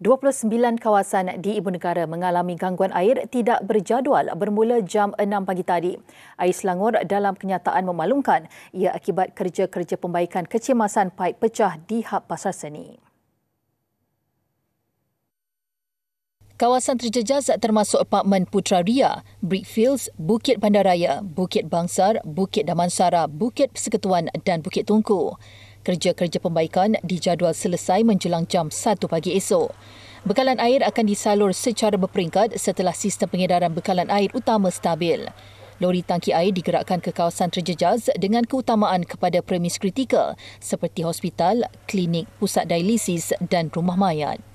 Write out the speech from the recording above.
29 kawasan di ibu negara mengalami gangguan air tidak berjadual bermula jam 6 pagi tadi. Air Selangor dalam kenyataan memalukan ia akibat kerja-kerja pembaikan kecemasan paip pecah di hub pasar seni. Kawasan terjejas termasuk apartmen Putra Ria, Brickfields, Bukit Bandaraya, Bukit Bangsar, Bukit Damansara, Bukit Persekutuan dan Bukit Tungku. Kerja-kerja pembaikan dijadual selesai menjelang jam 1 pagi esok. Bekalan air akan disalur secara berperingkat setelah sistem pengedaran bekalan air utama stabil. Lori tangki air digerakkan ke kawasan terjejas dengan keutamaan kepada premis kritikal seperti hospital, klinik, pusat dialisis dan rumah mayat.